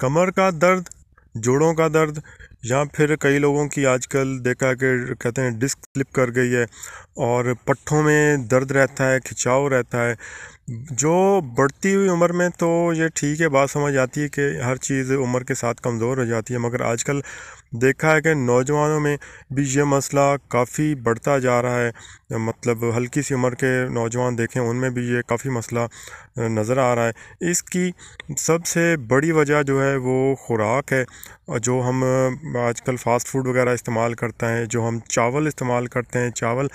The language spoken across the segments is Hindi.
कमर का दर्द जोड़ों का दर्द या फिर कई लोगों की आजकल देखा कि कहते हैं डिस्क स्लिप कर गई है और पट्ठों में दर्द रहता है खिंचाव रहता है जो बढ़ती हुई उम्र में तो ये ठीक है बात समझ आती है कि हर चीज़ उम्र के साथ कमज़ोर हो जाती है मगर आजकल देखा है कि नौजवानों में भी ये मसला काफ़ी बढ़ता जा रहा है मतलब हल्की सी उम्र के नौजवान देखें उनमें भी ये काफ़ी मसला नज़र आ रहा है इसकी सबसे बड़ी वजह जो है वो ख़ुराक है जो हम आजकल फ़ास्ट फूड वगैरह इस्तेमाल करते हैं जो हम चावल इस्तेमाल करते हैं चावल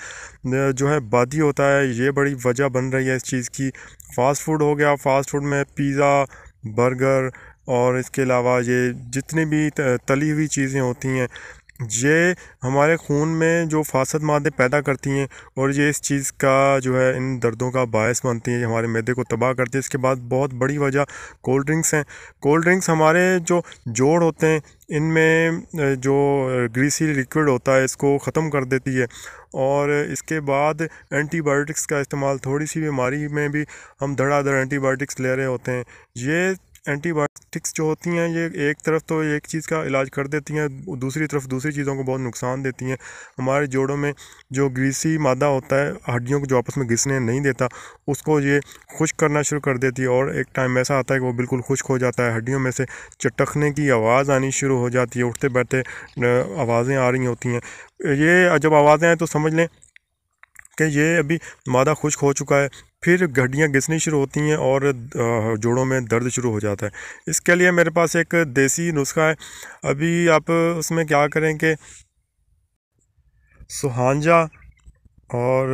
जो है बादी होता है ये बड़ी वजह बन रही है इस चीज़ की फ़ास्ट फूड हो गया फ़ास्ट फूड में पिज़्ज़ा बर्गर और इसके अलावा ये जितनी भी तली हुई चीज़ें होती हैं ये हमारे खून में जो फासद मादे पैदा करती हैं और ये इस चीज़ का जो है इन दर्दों का बायस बनती हैं हमारे मैदे को तबाह करती है इसके बाद बहुत बड़ी वजह कोल्ड ड्रिंक्स हैं कोल्ड ड्रिंक्स हमारे जो जोड़ होते हैं इनमें जो ग्रीसी लिक्विड होता है इसको ख़त्म कर देती है और इसके बाद एंटीबायोटिक्स का इस्तेमाल थोड़ी सी बीमारी में भी हम धड़ाधड़ एंटीबायोटिक्स ले रहे होते हैं ये एंटीबायोटिक्स जो होती हैं ये एक तरफ तो एक चीज़ का इलाज कर देती हैं दूसरी तरफ दूसरी चीज़ों को बहुत नुकसान देती हैं हमारे जोड़ों में जो ग्रीसी मादा होता है हड्डियों को जो आपस में घिसने नहीं देता उसको ये खुश करना शुरू कर देती है और एक टाइम ऐसा आता है कि वो बिल्कुल खुश्क हो जाता है हड्डियों में से चटकने की आवाज़ आनी शुरू हो जाती है उठते बैठते आवाज़ें आ रही होती हैं ये जब आवाज़ें आएँ तो समझ लें कि ये अभी मादा खुश्क हो चुका है फिर गड्डियाँ घिसनी शुरू होती हैं और जोड़ों में दर्द शुरू हो जाता है इसके लिए मेरे पास एक देसी नुस्खा है अभी आप उसमें क्या करें कि सुहांजा और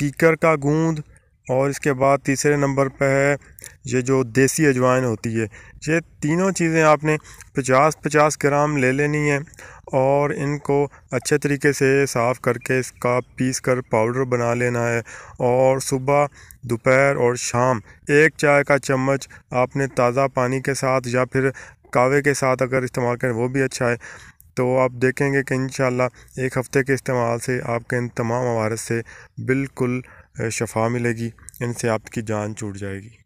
कीकर का गूंद और इसके बाद तीसरे नंबर पर है ये जो देसी अजवाइन होती है ये तीनों चीज़ें आपने 50-50 ग्राम ले लेनी है और इनको अच्छे तरीके से साफ़ करके इसका पीस कर पाउडर बना लेना है और सुबह दोपहर और शाम एक चाय का चम्मच आपने ताज़ा पानी के साथ या फिर कावे के साथ अगर इस्तेमाल करें वो भी अच्छा है तो आप देखेंगे कि इन एक हफ़्ते के इस्तेमाल से आपके इन तमाम हवारत से बिल्कुल शफा मिलेगी इनसे आपकी जान छूट जाएगी